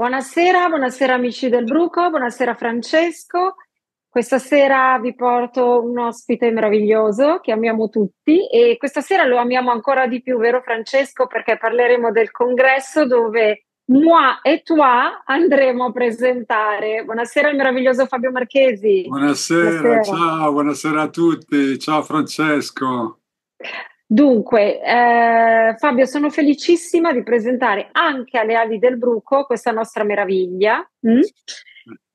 Buonasera, buonasera amici del Bruco, buonasera Francesco. Questa sera vi porto un ospite meraviglioso che amiamo tutti e questa sera lo amiamo ancora di più, vero Francesco? Perché parleremo del congresso dove moi e toi andremo a presentare. Buonasera al meraviglioso Fabio Marchesi. Buonasera, buonasera. ciao, buonasera a tutti, ciao Francesco. Dunque, eh, Fabio, sono felicissima di presentare anche alle ali del Bruco questa nostra meraviglia. Mm?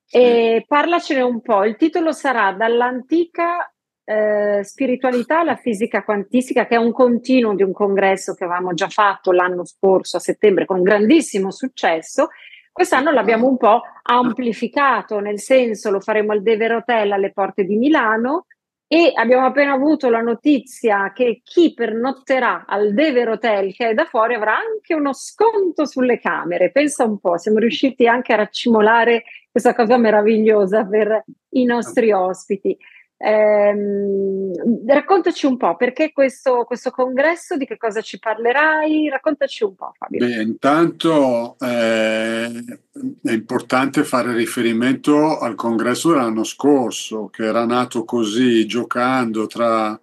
E parlacene un po'. Il titolo sarà Dall'antica eh, spiritualità alla fisica quantistica, che è un continuo di un congresso che avevamo già fatto l'anno scorso a settembre con grandissimo successo. Quest'anno l'abbiamo un po' amplificato, nel senso lo faremo al Dever Hotel alle porte di Milano e abbiamo appena avuto la notizia che chi pernotterà al Dever Hotel che è da fuori avrà anche uno sconto sulle camere. Pensa un po', siamo riusciti anche a raccimolare questa cosa meravigliosa per i nostri ospiti. Ehm, raccontaci un po' perché questo, questo, congresso, di che cosa ci parlerai, raccontaci un po' Fabio. Beh, intanto eh, è importante fare riferimento al congresso dell'anno scorso che era nato così giocando tra,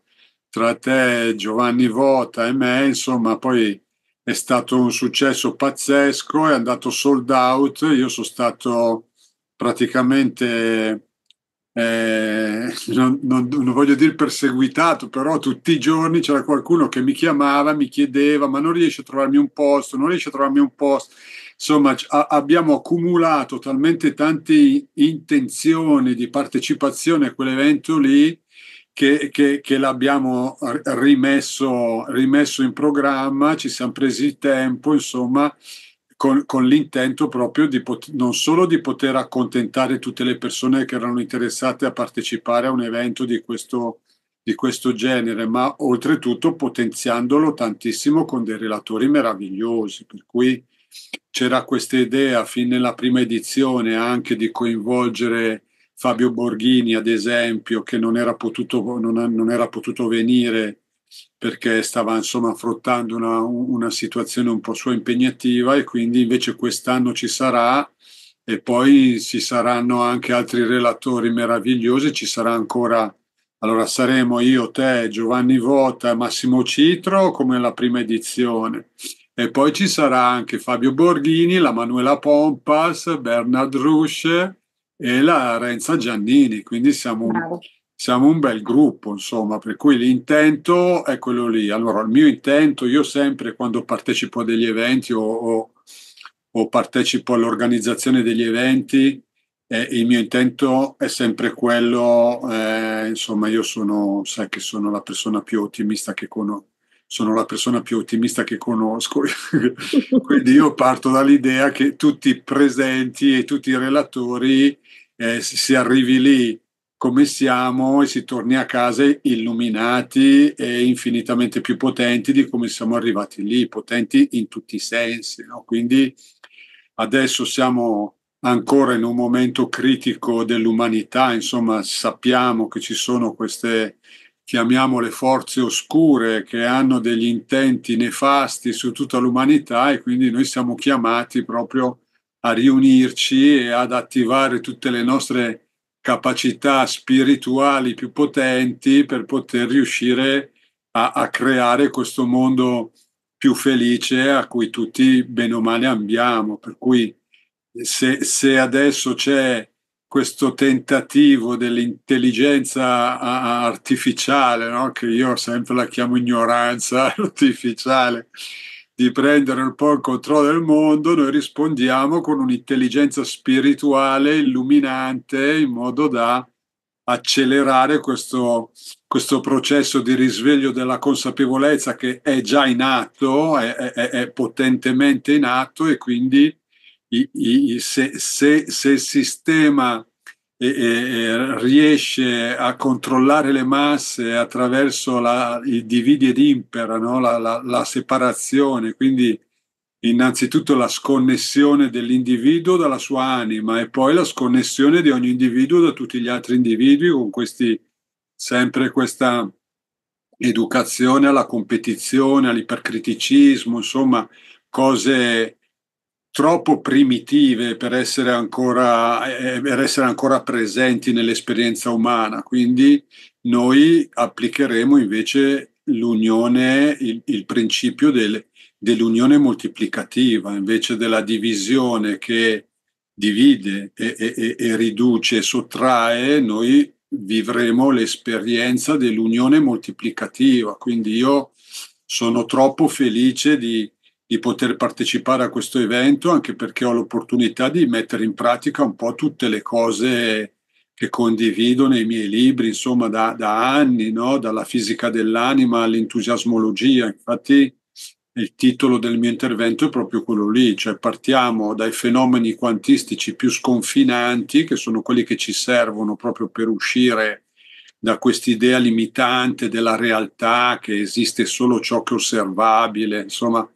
tra te Giovanni Vota e me, insomma poi è stato un successo pazzesco, è andato sold out, io sono stato praticamente eh, non, non, non, voglio dire perseguitato, però tutti i giorni c'era qualcuno che mi chiamava, mi chiedeva, ma non riesci a trovarmi un posto, non riesci a trovarmi un posto. Insomma, a, abbiamo accumulato talmente tante intenzioni di partecipazione a quell'evento lì che, che, che l'abbiamo rimesso, rimesso in programma, ci siamo presi il tempo, insomma, con, con l'intento proprio di pot- non solo di poter accontentare tutte le persone che erano interessate a partecipare a un evento di questo, di questo genere, ma oltretutto potenziandolo tantissimo con dei relatori meravigliosi. Per cui c'era questa idea fin nella prima edizione anche di coinvolgere Fabio Borghini, ad esempio, che non era potuto, non, non era potuto venire perché stava insomma affrontando una, una, situazione un po' sua impegnativa e quindi invece quest'anno ci sarà e poi ci saranno anche altri relatori meravigliosi, ci sarà ancora, allora saremo io, te, Giovanni Vota, Massimo Citro come la prima edizione e poi ci sarà anche Fabio Borghini, la Manuela Pompas, Bernard Rusce e la Renza Giannini, quindi siamo... Bravo siamo un bel gruppo, insomma, per cui l'intento è quello lì. Allora, il mio intento, io sempre quando partecipo a degli eventi o, o, o partecipo all'organizzazione degli eventi, eh, il mio intento è sempre quello, eh, insomma, io sono, sai che sono la persona più ottimista che conosco. Sono la persona più ottimista che conosco, quindi io parto dall'idea che tutti i presenti e tutti i relatori eh, si, si arrivi lì come siamo e si torni a casa illuminati e infinitamente più potenti di come siamo arrivati lì, potenti in tutti i sensi. No? Quindi adesso siamo ancora in un momento critico dell'umanità, insomma sappiamo che ci sono queste, chiamiamole forze oscure, che hanno degli intenti nefasti su tutta l'umanità e quindi noi siamo chiamati proprio a riunirci e ad attivare tutte le nostre capacità spirituali più potenti per poter riuscire a, a creare questo mondo più felice a cui tutti bene o male ambiamo. Per cui se, se adesso c'è questo tentativo dell'intelligenza artificiale, no? che io sempre la chiamo ignoranza artificiale, di prendere un po' il controllo del mondo, noi rispondiamo con un'intelligenza spirituale illuminante in modo da accelerare questo, questo processo di risveglio della consapevolezza che è già in atto, è, è, è potentemente in atto e quindi i, i, se, se, se il sistema e, e riesce a controllare le masse attraverso la, i dividi ed impera, no? la, la, la separazione, quindi innanzitutto la sconnessione dell'individuo dalla sua anima e poi la sconnessione di ogni individuo da tutti gli altri individui con questi, sempre questa educazione alla competizione, all'ipercriticismo, insomma cose troppo primitive per essere ancora, eh, per essere ancora presenti nell'esperienza umana, quindi noi applicheremo invece l'unione, il, il principio del, dell'unione moltiplicativa, invece della divisione che divide e, e, e riduce, sottrae, noi vivremo l'esperienza dell'unione moltiplicativa. Quindi io sono troppo felice di, di poter partecipare a questo evento, anche perché ho l'opportunità di mettere in pratica un po' tutte le cose che condivido nei miei libri, insomma, da, da anni, no? dalla fisica dell'anima all'entusiasmologia. Infatti, il titolo del mio intervento è proprio quello lì, cioè partiamo dai fenomeni quantistici più sconfinanti, che sono quelli che ci servono proprio per uscire da quest'idea limitante della realtà che esiste solo ciò che è osservabile, insomma,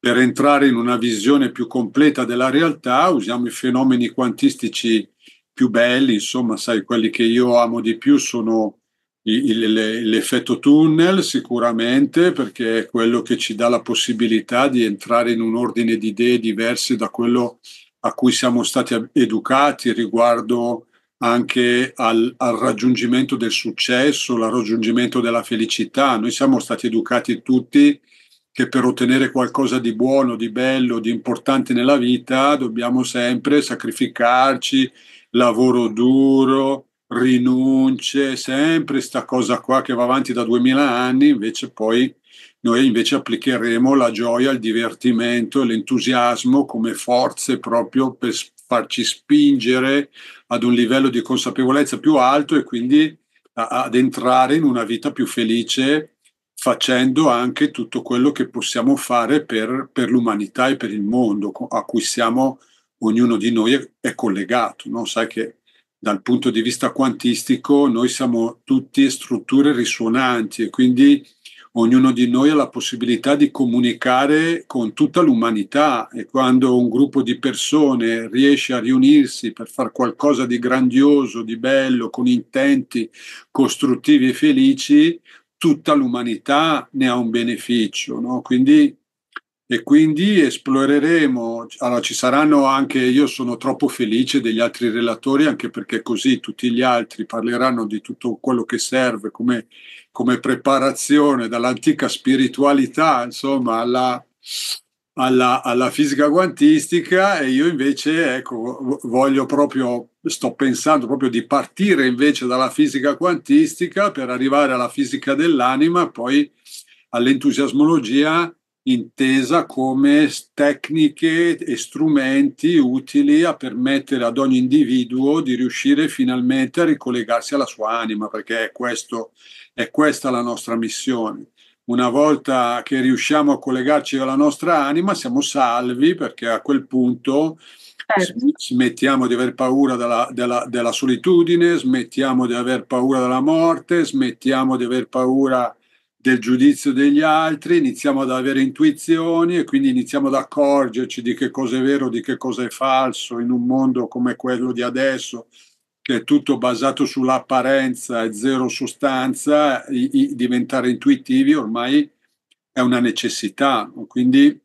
per entrare in una visione più completa della realtà usiamo i fenomeni quantistici più belli, insomma, sai, quelli che io amo di più sono il, il, l'effetto tunnel sicuramente, perché è quello che ci dà la possibilità di entrare in un ordine di idee diverse da quello a cui siamo stati educati riguardo anche al, al raggiungimento del successo, al raggiungimento della felicità. Noi siamo stati educati tutti che per ottenere qualcosa di buono, di bello, di importante nella vita dobbiamo sempre sacrificarci, lavoro duro, rinunce, sempre questa cosa qua che va avanti da duemila anni, invece poi noi invece applicheremo la gioia, il divertimento e l'entusiasmo come forze proprio per farci spingere ad un livello di consapevolezza più alto e quindi ad entrare in una vita più felice facendo anche tutto quello che possiamo fare per, per l'umanità e per il mondo a cui siamo, ognuno di noi è, collegato. No? Sai che dal punto di vista quantistico noi siamo tutti strutture risuonanti e quindi ognuno di noi ha la possibilità di comunicare con tutta l'umanità e quando un gruppo di persone riesce a riunirsi per fare qualcosa di grandioso, di bello, con intenti costruttivi e felici, tutta l'umanità ne ha un beneficio, no? Quindi, e quindi esploreremo, allora ci saranno anche, io sono troppo felice degli altri relatori, anche perché così tutti gli altri parleranno di tutto quello che serve come, come preparazione dall'antica spiritualità, insomma, alla, alla, alla fisica quantistica e io invece ecco, voglio proprio sto pensando proprio di partire invece dalla fisica quantistica per arrivare alla fisica dell'anima, poi all'entusiasmologia intesa come tecniche e strumenti utili a permettere ad ogni individuo di riuscire finalmente a ricollegarsi alla sua anima, perché è, questo, è questa la nostra missione. Una volta che riusciamo a collegarci alla nostra anima, siamo salvi perché a quel punto smettiamo di aver paura della, della, della, solitudine, smettiamo di aver paura della morte, smettiamo di aver paura del giudizio degli altri, iniziamo ad avere intuizioni e quindi iniziamo ad accorgerci di che cosa è vero, di che cosa è falso in un mondo come quello di adesso, che è tutto basato sull'apparenza e zero sostanza, i, i, diventare intuitivi ormai è una necessità. Quindi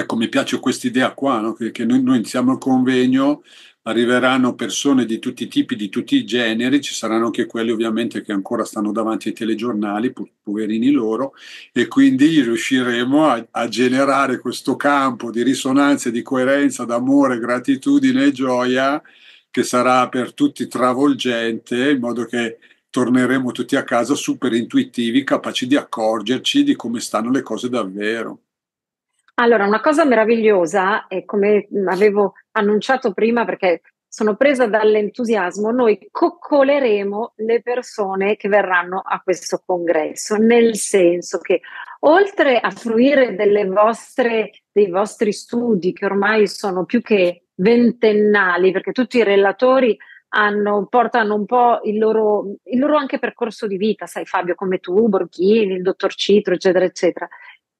Ecco, mi piace questa idea qua, no? che, che noi, noi, iniziamo il convegno, arriveranno persone di tutti i tipi, di tutti i generi, ci saranno anche quelli ovviamente che ancora stanno davanti ai telegiornali, po- poverini loro, e quindi riusciremo a, a, generare questo campo di risonanza, di coerenza, d'amore, gratitudine e gioia che sarà per tutti travolgente, in modo che torneremo tutti a casa super intuitivi, capaci di accorgerci di come stanno le cose davvero. Allora, una cosa meravigliosa è come avevo annunciato prima perché sono presa dall'entusiasmo, noi coccoleremo le persone che verranno a questo congresso, nel senso che oltre a fruire vostre, dei vostri studi che ormai sono più che ventennali, perché tutti i relatori hanno, portano un po' il loro, il loro, anche percorso di vita, sai Fabio come tu, Borghini, il dottor Citro, eccetera, eccetera.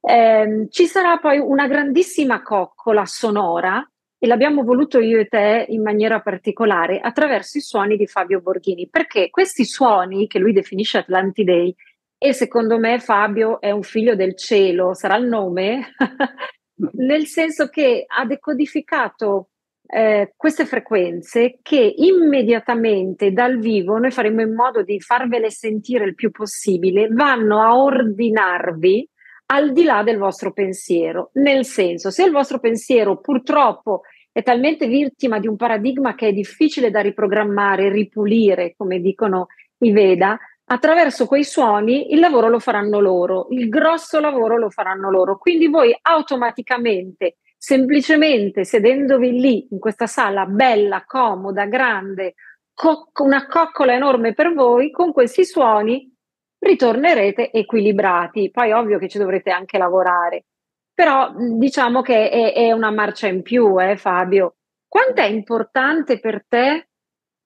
Eh, ci sarà poi una grandissima coccola sonora e l'abbiamo voluto io e te in maniera particolare attraverso i suoni di Fabio Borghini, perché questi suoni che lui definisce Atlantidei e secondo me Fabio è un figlio del cielo, sarà il nome, nel senso che ha decodificato eh, queste frequenze che immediatamente dal vivo noi faremo in modo di farvele sentire il più possibile, vanno a ordinarvi al di là del vostro pensiero. Nel senso, se il vostro pensiero purtroppo è talmente vittima di un paradigma che è difficile da riprogrammare, ripulire, come dicono i Veda, attraverso quei suoni il lavoro lo faranno loro, il grosso lavoro lo faranno loro. Quindi voi automaticamente, semplicemente sedendovi lì in questa sala bella, comoda, grande, co- una coccola enorme per voi, con questi suoni ritornerete equilibrati. Poi ovvio che ci dovrete anche lavorare, però diciamo che è, è una marcia in più, eh, Fabio. Quanto è importante per te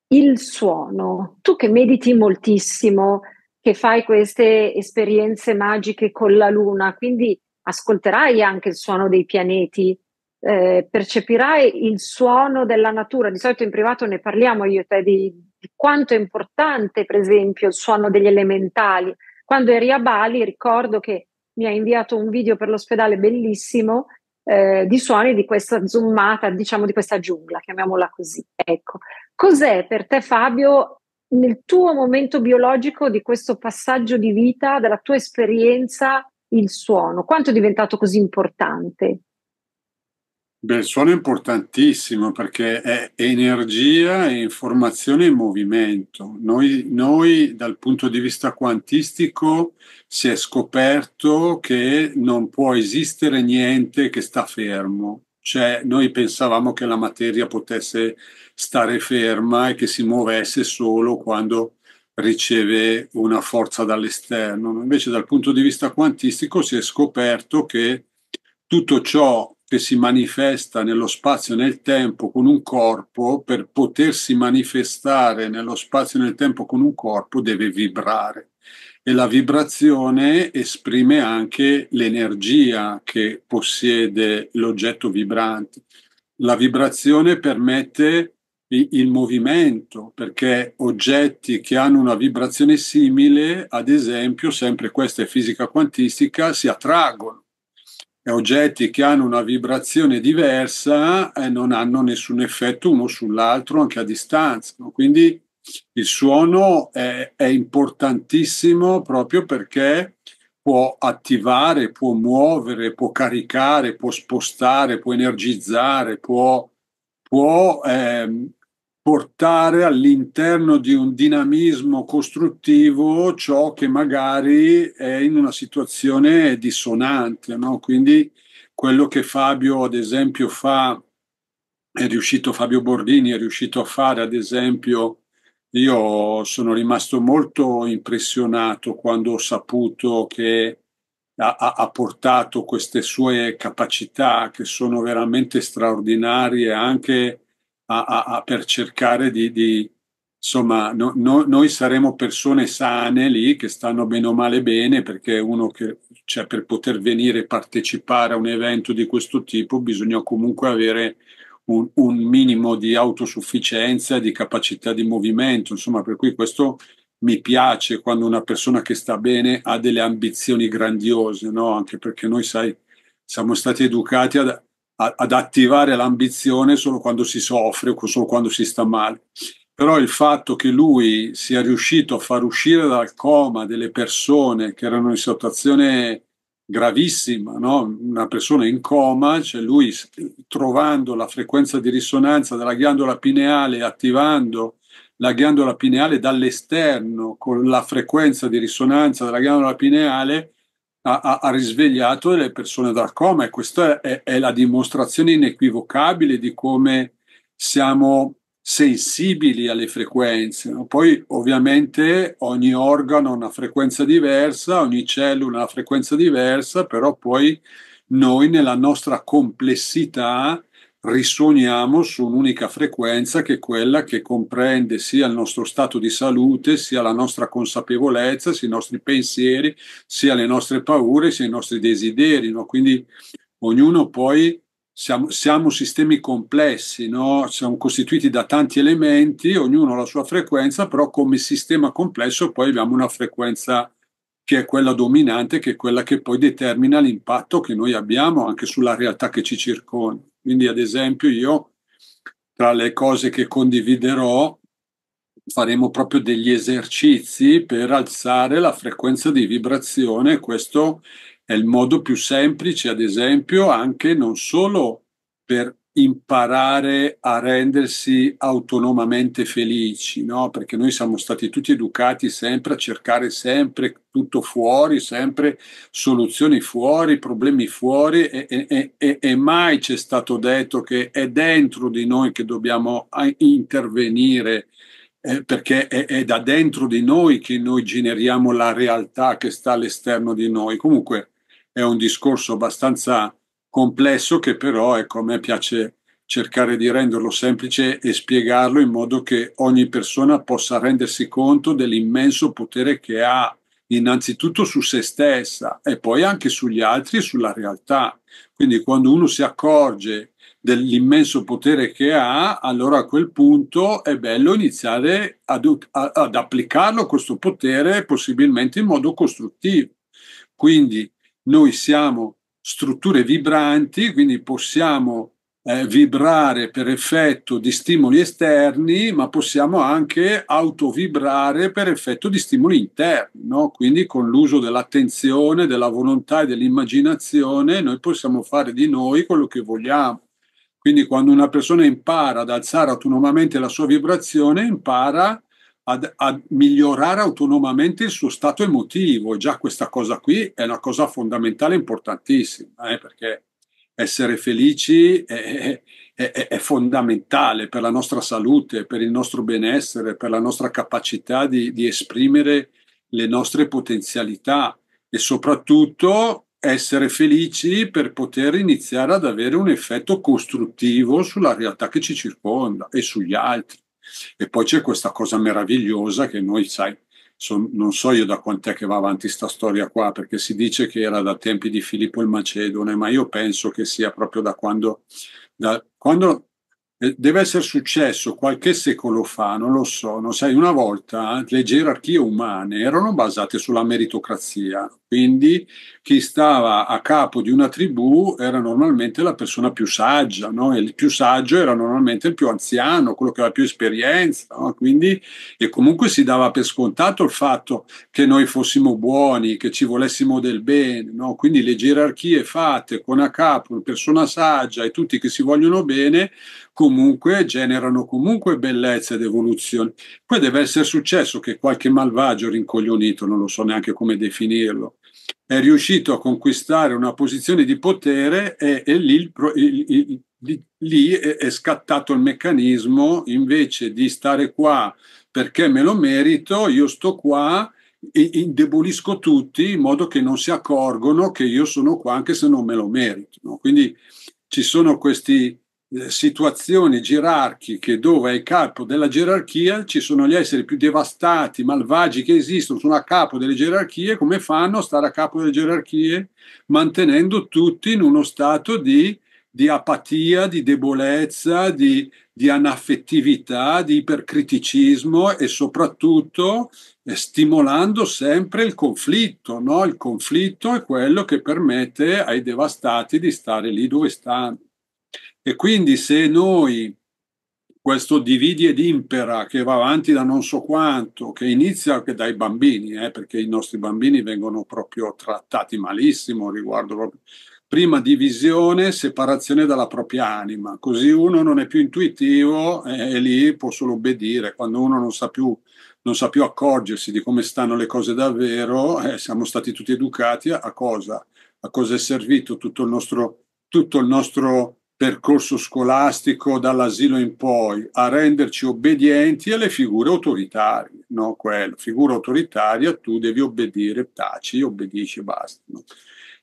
il suono? Tu che mediti moltissimo, che fai queste esperienze magiche con la luna, quindi ascolterai anche il suono dei pianeti, eh, percepirai il suono della natura. Di solito in privato ne parliamo io e te di, di quanto è importante, per esempio, il suono degli elementali. Quando eri a Bali ricordo che mi ha inviato un video per l'ospedale bellissimo eh, di suoni di questa zoomata, diciamo di questa giungla, chiamiamola così. Ecco, cos'è per te Fabio nel tuo momento biologico di questo passaggio di vita, della tua esperienza, il suono? Quanto è diventato così importante? Beh, il suono è importantissimo perché è energia e informazione e movimento. Noi, noi, dal punto di vista quantistico si è scoperto che non può esistere niente che sta fermo. Cioè, noi pensavamo che la materia potesse stare ferma e che si muovesse solo quando riceve una forza dall'esterno. Invece dal punto di vista quantistico si è scoperto che tutto ciò che si manifesta nello spazio e nel tempo con un corpo, per potersi manifestare nello spazio e nel tempo con un corpo, deve vibrare. E la vibrazione esprime anche l'energia che possiede l'oggetto vibrante. La vibrazione permette il movimento, perché oggetti che hanno una vibrazione simile, ad esempio, sempre questa è fisica quantistica, si attraggono oggetti che hanno una vibrazione diversa eh, non hanno nessun effetto uno sull'altro anche a distanza. No? Quindi il suono è, è, importantissimo proprio perché può attivare, può muovere, può caricare, può spostare, può energizzare, può, può ehm, portare all'interno di un dinamismo costruttivo ciò che magari è in una situazione dissonante. No? Quindi quello che Fabio, ad esempio, fa, è riuscito, Fabio Bordini è riuscito a fare, ad esempio, io sono rimasto molto impressionato quando ho saputo che ha, ha portato queste sue capacità che sono veramente straordinarie anche a, a, a per cercare di, di insomma, no, no, noi saremo persone sane lì che stanno bene o male bene, perché uno che cioè, per poter venire e partecipare a un evento di questo tipo bisogna comunque avere un, un, minimo di autosufficienza, di capacità di movimento, insomma, per cui questo mi piace quando una persona che sta bene ha delle ambizioni grandiose, no? anche perché noi, sai, siamo stati educati ad, ad attivare l'ambizione solo quando si soffre o solo quando si sta male. Però il fatto che lui sia riuscito a far uscire dal coma delle persone che erano in situazione gravissima, no? una persona in coma, cioè lui trovando la frequenza di risonanza della ghiandola pineale, attivando la ghiandola pineale dall'esterno con la frequenza di risonanza della ghiandola pineale, ha, ha, risvegliato le persone dal coma e questa è, è la dimostrazione inequivocabile di come siamo sensibili alle frequenze. No? Poi ovviamente ogni organo ha una frequenza diversa, ogni cellula ha una frequenza diversa, però poi noi nella nostra complessità risuoniamo su un'unica frequenza che è quella che comprende sia il nostro stato di salute, sia la nostra consapevolezza, sia i nostri pensieri, sia le nostre paure, sia i nostri desideri. No? Quindi ognuno poi siamo, siamo sistemi complessi, no? siamo costituiti da tanti elementi, ognuno ha la sua frequenza, però come sistema complesso poi abbiamo una frequenza che è quella dominante, che è quella che poi determina l'impatto che noi abbiamo anche sulla realtà che ci circonda. Quindi, ad esempio, io tra le cose che condividerò faremo proprio degli esercizi per alzare la frequenza di vibrazione. Questo è il modo più semplice, ad esempio, anche non solo per imparare a rendersi autonomamente felici, no? perché noi siamo stati tutti educati sempre a cercare sempre tutto fuori, sempre soluzioni fuori, problemi fuori e, e, e, e mai c'è stato detto che è dentro di noi che dobbiamo eh, intervenire. Eh, perché è, è da dentro di noi che noi generiamo la realtà che sta all'esterno di noi. Comunque è un discorso abbastanza complesso che però, ecco, a me piace cercare di renderlo semplice e spiegarlo in modo che ogni persona possa rendersi conto dell'immenso potere che ha innanzitutto su se stessa e poi anche sugli altri e sulla realtà. Quindi quando uno si accorge dell'immenso potere che ha, allora a quel punto è bello iniziare ad, ad applicarlo questo potere possibilmente in modo costruttivo. Quindi noi siamo strutture vibranti, quindi possiamo eh, vibrare per effetto di stimoli esterni, ma possiamo anche autovibrare per effetto di stimoli interni, no? quindi con l'uso dell'attenzione, della volontà e dell'immaginazione noi possiamo fare di noi quello che vogliamo. Quindi quando una persona impara ad alzare autonomamente la sua vibrazione, impara a ad, a migliorare autonomamente il suo stato emotivo. già questa cosa qui è una cosa fondamentale, importantissima, eh, perché essere felici è, è, è, è, fondamentale per la nostra salute, per il nostro benessere, per la nostra capacità di, di esprimere le nostre potenzialità e soprattutto essere felici per poter iniziare ad avere un effetto costruttivo sulla realtà che ci circonda e sugli altri. E poi c'è questa cosa meravigliosa che noi, sai, son, non so io da quant'è che va avanti questa storia qua, perché si dice che era da tempi di Filippo il Macedone, ma io penso che sia proprio da quando, da, quando eh, deve essere successo qualche secolo fa, non lo so, non sai, una volta le gerarchie umane erano basate sulla meritocrazia, quindi chi stava a capo di una tribù era normalmente la persona più saggia, no? il più saggio era normalmente il più anziano, quello che aveva più esperienza, no? Quindi, e comunque si dava per scontato il fatto che noi fossimo buoni, che ci volessimo del bene, no? quindi le gerarchie fatte con a capo una persona saggia e tutti che si vogliono bene comunque generano comunque bellezza ed evoluzione. Poi deve essere successo che qualche malvagio rincoglionito, non lo so neanche come definirlo, è riuscito a conquistare una posizione di potere e, e lì, il, il, il, lì è, è scattato il meccanismo invece di stare qua perché me lo merito, io sto qua e indebolisco tutti in modo che non si accorgono che io sono qua anche se non me lo merito. No? Quindi ci sono questi, eh, situazioni gerarchiche dove ai capo della gerarchia ci sono gli esseri più devastati, malvagi che esistono, sono a capo delle gerarchie, come fanno a stare a capo delle gerarchie? Mantenendo tutti in uno stato di, di apatia, di debolezza, di, di anaffettività, di ipercriticismo e soprattutto eh, stimolando sempre il conflitto. No? Il conflitto è quello che permette ai devastati di stare lì dove stanno. E quindi se noi questo dividi ed impera che va avanti da non so quanto, che inizia anche dai bambini, eh, perché i nostri bambini vengono proprio trattati malissimo riguardo proprio. Prima divisione, separazione dalla propria anima, così uno non è più intuitivo eh, e lì può solo obbedire. Quando uno non sa più, non sa più accorgersi di come stanno le cose davvero, eh, siamo stati tutti educati a cosa? A cosa è servito tutto il nostro, tutto il nostro percorso scolastico dall'asilo in poi, a renderci obbedienti alle figure autoritarie, no? Quello, figura autoritaria, tu devi obbedire, taci, obbedisci e basta. No?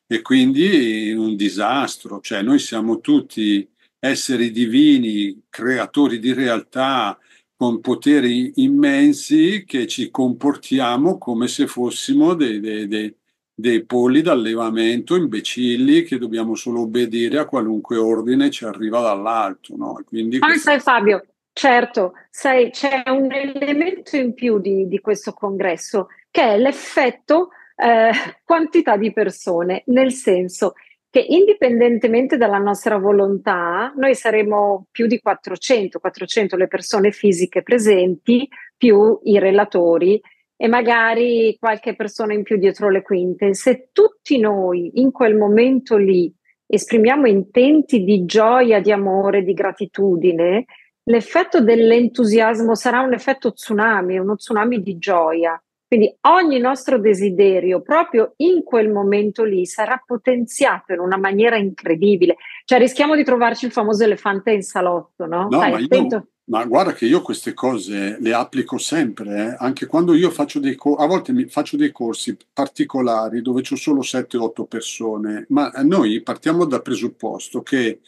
E quindi un disastro, cioè noi siamo tutti esseri divini, creatori di realtà, con poteri immensi che ci comportiamo come se fossimo dei, dei, dei, dei polli d'allevamento imbecilli che dobbiamo solo obbedire a qualunque ordine ci arriva dall'alto. No? Quindi ah, sai Fabio, certo, sai, c'è un elemento in più di, di questo congresso che è l'effetto eh, quantità di persone, nel senso che indipendentemente dalla nostra volontà, noi saremo più di 400, 400 le persone fisiche presenti, più i relatori e magari qualche persona in più dietro le quinte. Se tutti noi in quel momento lì esprimiamo intenti di gioia, di amore, di gratitudine, l'effetto dell'entusiasmo sarà un effetto tsunami, uno tsunami di gioia. Quindi ogni nostro desiderio proprio in quel momento lì sarà potenziato in una maniera incredibile. Cioè rischiamo di trovarci il famoso elefante in salotto, no? no Stai attento. Io ma guarda che io queste cose le applico sempre, eh? anche quando io faccio dei corsi, a volte faccio dei corsi particolari dove c'ho solo 7-8 persone, ma noi partiamo dal presupposto che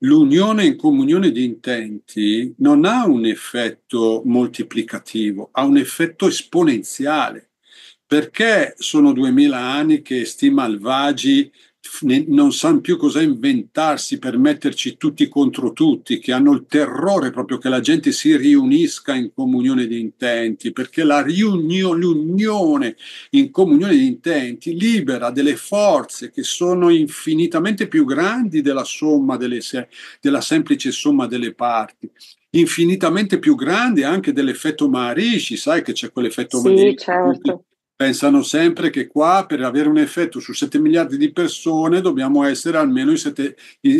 l'unione in comunione di intenti non ha un effetto moltiplicativo, ha un effetto esponenziale, perché sono 2000 anni che sti malvagi non sanno più cosa inventarsi per metterci tutti contro tutti, che hanno il terrore proprio che la gente si riunisca in comunione di intenti, perché la riunione, l'unione in comunione di intenti libera delle forze che sono infinitamente più grandi della somma delle, della semplice somma delle parti infinitamente più grandi anche dell'effetto Maharishi, sai che c'è quell'effetto sì, Maharishi certo pensano sempre che qua per avere un effetto su 7 miliardi di persone dobbiamo essere almeno in,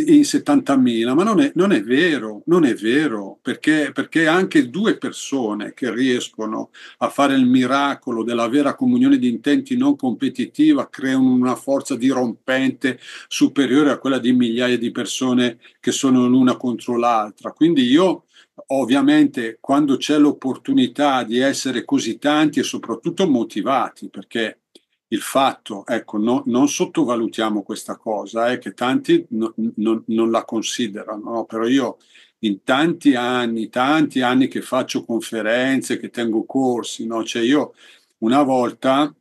in 70 mila, ma non è, non è, vero, non è vero, perché, perché, anche due persone che riescono a fare il miracolo della vera comunione di intenti non competitiva creano una forza dirompente superiore a quella di migliaia di persone che sono l'una contro l'altra. Quindi io ovviamente quando c'è l'opportunità di essere così tanti e soprattutto motivati, perché il fatto, ecco, no, non sottovalutiamo questa cosa, è eh, che tanti no, no, non la considerano, però io in tanti anni, tanti anni che faccio conferenze, che tengo corsi, no? cioè io una volta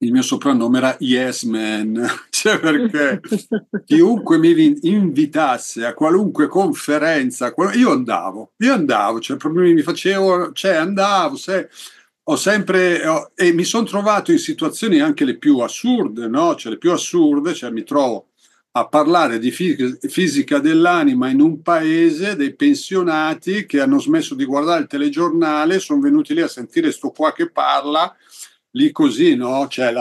il mio soprannome era Yes Man, cioè perché chiunque mi invitasse a qualunque conferenza, io andavo, io andavo, cioè problemi mi facevo, cioè andavo, se, ho sempre, ho, e mi sono trovato in situazioni anche le più assurde, no? Cioè le più assurde, cioè mi trovo a parlare di fisica dell'anima in un paese dei pensionati che hanno smesso di guardare il telegiornale, sono venuti lì a sentire sto qua che parla lì così, no? Cioè,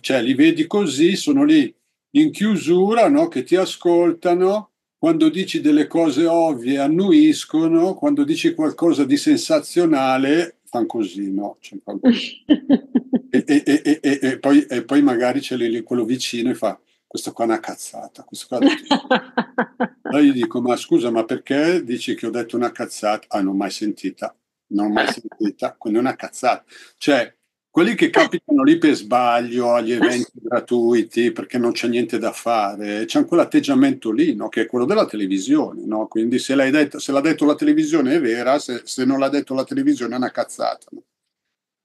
cioè, li vedi così, sono lì in chiusura, no? Che ti ascoltano, quando dici delle cose ovvie annuiscono, quando dici qualcosa di sensazionale fanno così, no? Cioè, fan così. e, e, e, e, poi, e poi magari c'è lì quello vicino e fa questo qua è una cazzata. Questo qua è allora gli dico, ma scusa, ma perché dici che ho detto una cazzata? Ah, non ho mai sentita, non ho mai sentita, quindi è una cazzata. Cioè, quelli che eh. capitano lì per sbaglio agli eh. eventi gratuiti perché non c'è niente da fare, c'è quell'atteggiamento lì, no? che è quello della televisione. No? Quindi se, detto, se, l'ha detto la televisione è vera, se, se, non l'ha detto la televisione è una cazzata. No?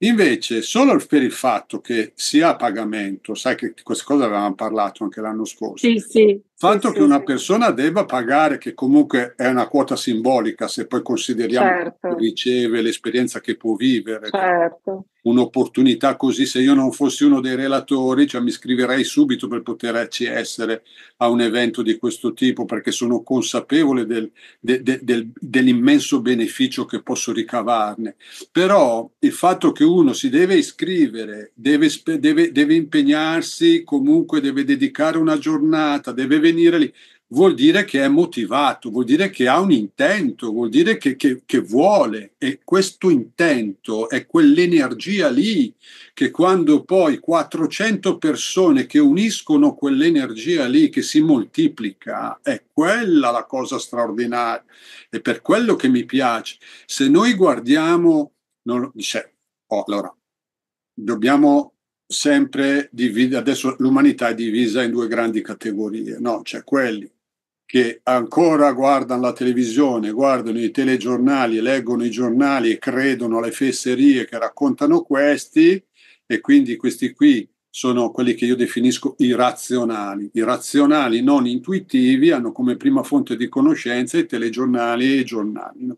Invece, solo per il fatto che sia a pagamento, sai che di questa cosa avevamo parlato anche l'anno scorso, sì, sì. Il fatto che una persona debba pagare, che comunque è una quota simbolica, se poi consideriamo certo. che riceve l'esperienza che può vivere, cioè certo. un'opportunità così, se io non fossi uno dei relatori, cioè mi iscriverei subito per poter essere a un evento di questo tipo, perché sono consapevole del, de, de, del, dell'immenso beneficio che posso ricavarne. Però il fatto che uno si deve iscrivere, deve, deve, deve impegnarsi, comunque deve dedicare una giornata, deve vedere venire lì, vuol dire che è motivato, vuol dire che ha un intento, vuol dire che, che, che vuole e questo intento è quell'energia lì che quando poi 400 persone che uniscono quell'energia lì che si moltiplica, è quella la cosa straordinaria, è per quello che mi piace. Se noi guardiamo, non, cioè, oh, allora, dobbiamo sempre divide, adesso l'umanità è divisa in due grandi categorie, no? C'è quelli che ancora guardano la televisione, guardano i telegiornali, leggono i giornali e credono alle fesserie che raccontano questi, e quindi questi qui sono quelli che io definisco irrazionali. I razionali non intuitivi hanno come prima fonte di conoscenza i telegiornali e i giornali. No?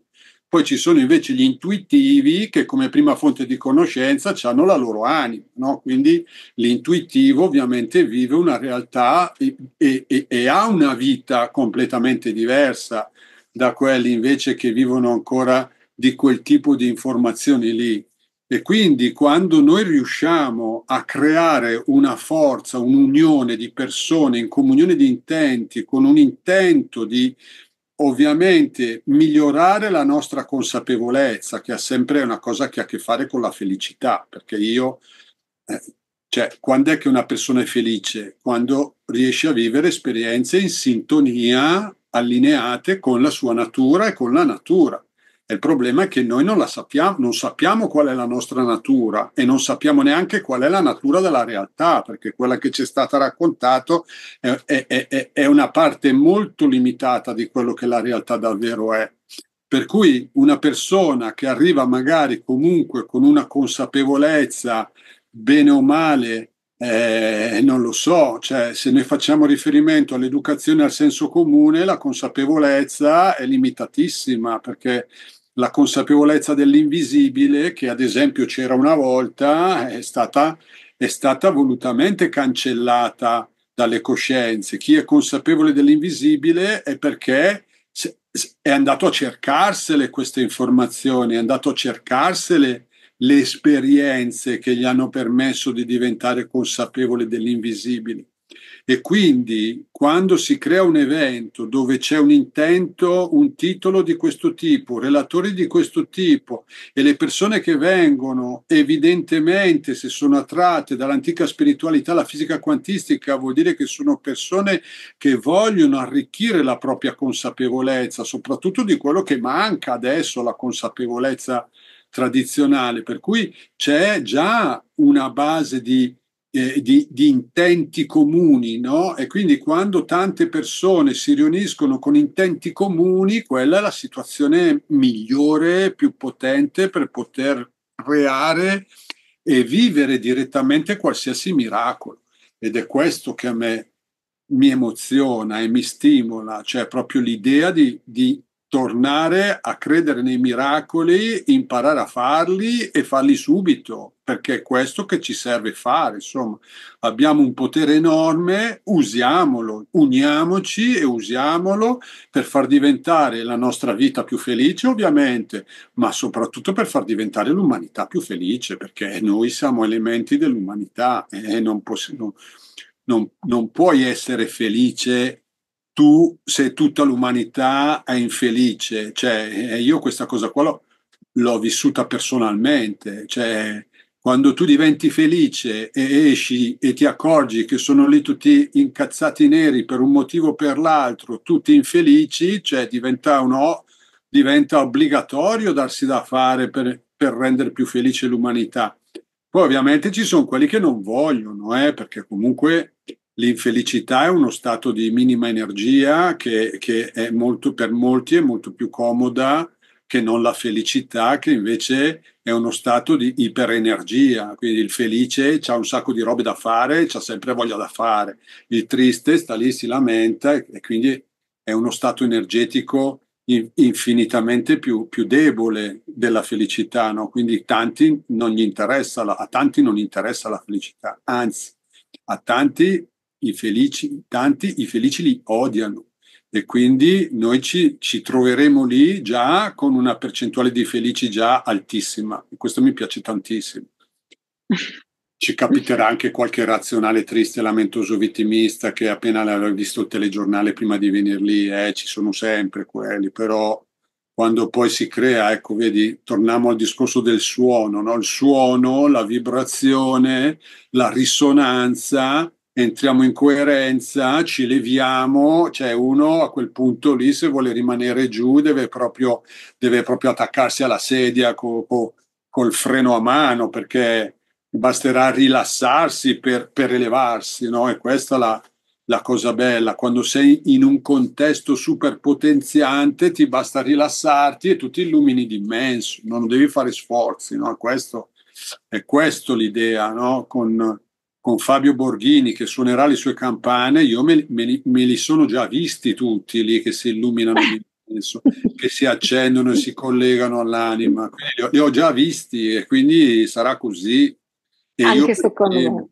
Poi ci sono invece gli intuitivi che come prima fonte di conoscenza hanno la loro anima, no? quindi l'intuitivo ovviamente vive una realtà e, e, e ha una vita completamente diversa da quelli invece che vivono ancora di quel tipo di informazioni lì. E quindi quando noi riusciamo a creare una forza, un'unione di persone in comunione di intenti, con un intento di ovviamente migliorare la nostra consapevolezza, che è sempre una cosa che ha a che fare con la felicità, perché io, eh, cioè, quando è che una persona è felice? Quando riesce a vivere esperienze in sintonia, allineate con la sua natura e con la natura. Il problema è che noi non, sappiamo, non sappiamo qual è la nostra natura e non sappiamo neanche qual è la natura della realtà, perché quella che ci è stata raccontata è, è, è, è una parte molto limitata di quello che la realtà davvero è. Per cui una persona che arriva magari comunque con una consapevolezza, bene o male, eh, non lo so, cioè, se noi facciamo riferimento all'educazione al senso comune, la consapevolezza è limitatissima perché la consapevolezza dell'invisibile, che ad esempio c'era una volta, è stata, è stata volutamente cancellata dalle coscienze. Chi è consapevole dell'invisibile è perché è andato a cercarsele queste informazioni, è andato a cercarsele le esperienze che gli hanno permesso di diventare consapevoli dell'invisibile. E quindi quando si crea un evento dove c'è un intento, un titolo di questo tipo, relatori di questo tipo e le persone che vengono evidentemente se sono attratte dall'antica spiritualità alla fisica quantistica vuol dire che sono persone che vogliono arricchire la propria consapevolezza, soprattutto di quello che manca adesso, la consapevolezza tradizionale, per cui c'è già una base di, eh, di, di intenti comuni, no? E quindi quando tante persone si riuniscono con intenti comuni, quella è la situazione migliore, più potente per poter creare e vivere direttamente qualsiasi miracolo. Ed è questo che a me mi emoziona e mi stimola, cioè proprio l'idea di, di tornare a credere nei miracoli, imparare a farli e farli subito, perché è questo che ci serve fare. Insomma, abbiamo un potere enorme, usiamolo, uniamoci e usiamolo per far diventare la nostra vita più felice, ovviamente, ma soprattutto per far diventare l'umanità più felice, perché noi siamo elementi dell'umanità e non, possiamo... non, non puoi essere felice tu sei tutta l'umanità è infelice. Cioè, eh, io questa cosa qua l'ho, l'ho vissuta personalmente. Cioè, quando tu diventi felice e esci e ti accorgi che sono lì tutti incazzati neri per un motivo o per l'altro, tutti infelici, cioè diventa, uno, diventa obbligatorio darsi da fare per, per, rendere più felice l'umanità. Poi ovviamente ci sono quelli che non vogliono, eh, perché comunque L'infelicità è uno stato di minima energia che, che molto, per molti è molto più comoda che non la felicità, che invece è uno stato di iperenergia. Quindi il felice ha un sacco di robe da fare, ha sempre voglia da fare. Il triste sta lì, si lamenta e quindi è uno stato energetico infinitamente più, più debole della felicità. No? Quindi tanti non gli interessa la, a tanti non interessa la felicità, anzi a tanti i felici, tanti i felici li odiano e quindi noi ci, ci troveremo lì già con una percentuale di felici già altissima e questo mi piace tantissimo. Ci capiterà anche qualche razionale triste, lamentoso vittimista che appena l'aveva visto il telegiornale prima di venire lì, eh, ci sono sempre quelli, però quando poi si crea, ecco, vedi, torniamo al discorso del suono, no? il suono, la vibrazione, la risonanza entriamo in coerenza, ci leviamo, cioè uno a quel punto lì se vuole rimanere giù deve proprio, deve proprio attaccarsi alla sedia co, co, col freno a mano perché basterà rilassarsi per, per elevarsi, no? E questa è la, la cosa bella, quando sei in un contesto super potenziante ti basta rilassarti e tu ti illumini di immenso, non devi fare sforzi, no? Questo, è questo l'idea, no? Con, con Fabio Borghini che suonerà le sue campane, io me, me, me li sono già visti tutti lì che si illuminano, eh. che si accendono e si collegano all'anima, li ho, li ho, già visti e quindi sarà così. E anche io, secondo me.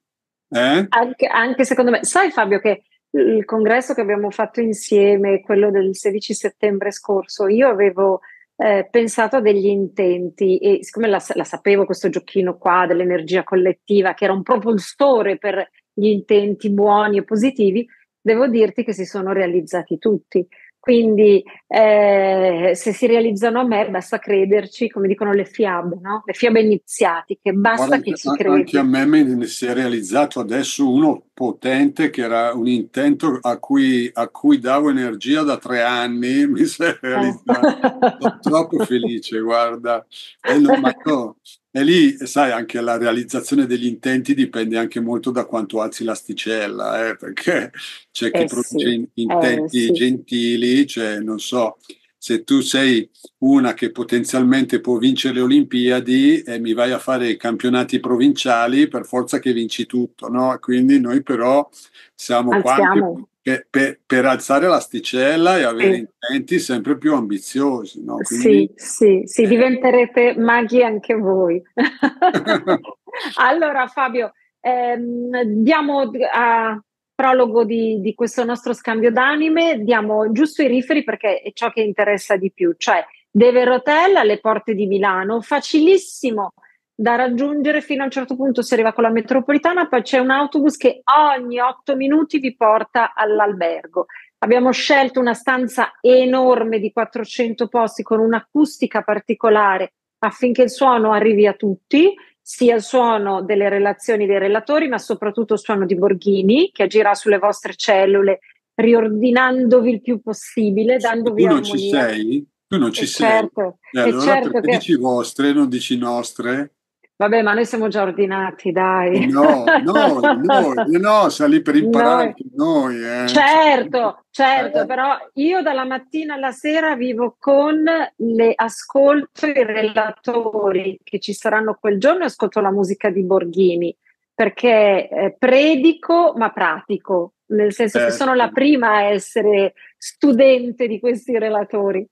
Eh? Anche, anche secondo me. Sai Fabio che il congresso che abbiamo fatto insieme, quello del 16 settembre scorso, io avevo eh, pensato a degli intenti e siccome la, la sapevo questo giochino qua dell'energia collettiva che era un propulsore per gli intenti buoni e positivi, devo dirti che si sono realizzati tutti. Quindi eh, se si realizzano a me basta crederci, come dicono le fiabe, no? le fiabe iniziatiche, basta Guarda, che ci credi. Anche a me mi si è realizzato adesso uno potente che era un intento a cui, a cui davo energia da tre anni, mi si è realizzato. Sono troppo felice, guarda. Eh, no, ma no, e lì, sai, anche la realizzazione degli intenti dipende anche molto da quanto alzi l'asticella, eh, perché c'è chi eh produce sì. Eh, intenti eh, gentili, cioè non so, se tu sei una che potenzialmente può vincere le Olimpiadi e mi vai a fare i campionati provinciali, per forza che vinci tutto, no? Quindi noi però siamo Alziamo. qua che per, per, alzare l'asticella e avere sì. intenti sempre più ambiziosi. No? Quindi, sì, sì, sì, eh. diventerete maghi anche voi. allora Fabio, ehm, diamo a prologo di, di, questo nostro scambio d'anime, diamo giusto i riferi perché è ciò che interessa di più, cioè Deve Verotella alle porte di Milano, facilissimo da raggiungere fino a un certo punto si arriva con la metropolitana, poi c'è un autobus che ogni otto minuti vi porta all'albergo. Abbiamo scelto una stanza enorme di 400 posti con un'acustica particolare affinché il suono arrivi a tutti, sia il suono delle relazioni dei relatori, ma soprattutto il suono di Borghini che agirà sulle vostre cellule, riordinandovi il più possibile, dandovi tu non armonia. ci sei? Tu non ci e sei. Certo, eh, e allora certo perché che... dici vostre, non dici nostre? Vabbè, ma noi siamo già ordinati, dai. No, no, noi, no, siamo lì per imparare anche noi. noi eh. Certo, certo, eh. però io dalla mattina alla sera vivo con le ascolto i relatori che ci saranno quel giorno e ascolto la musica di Borghini, perché eh, predico ma pratico, nel senso certo. che eh, sono la prima a essere studente di questi relatori.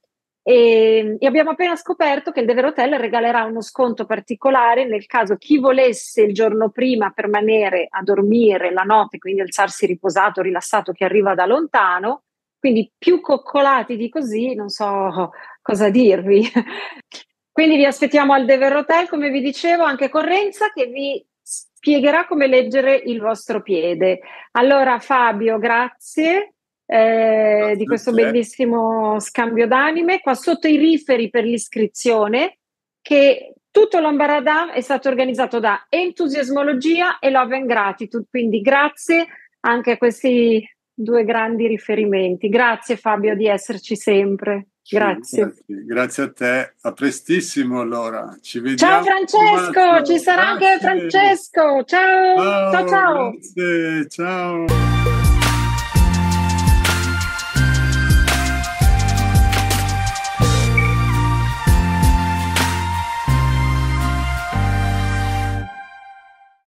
E, ehm, e, abbiamo appena scoperto che il Dever Hotel regalerà uno sconto particolare nel caso chi volesse il giorno prima permanere a dormire la notte, quindi alzarsi riposato, rilassato, che arriva da lontano. Quindi più coccolati di così, non so cosa dirvi. Quindi vi aspettiamo al Dever Hotel, come vi dicevo, anche Correnza che vi spiegherà come leggere il vostro piede. Allora Fabio, grazie. Eh, di questo bellissimo scambio d'anime. Qua sotto i riferi per l'iscrizione, che tutto l'Ambaradà è stato organizzato da Entusiasmologia e Love and Gratitude, quindi grazie anche a questi due grandi riferimenti. Grazie Fabio di esserci sempre. Grazie. Sì, grazie a te, a prestissimo allora. Ci vediamo. Ciao Francesco, ci sarà grazie. anche Francesco. Ciao. Ciao ciao. ciao.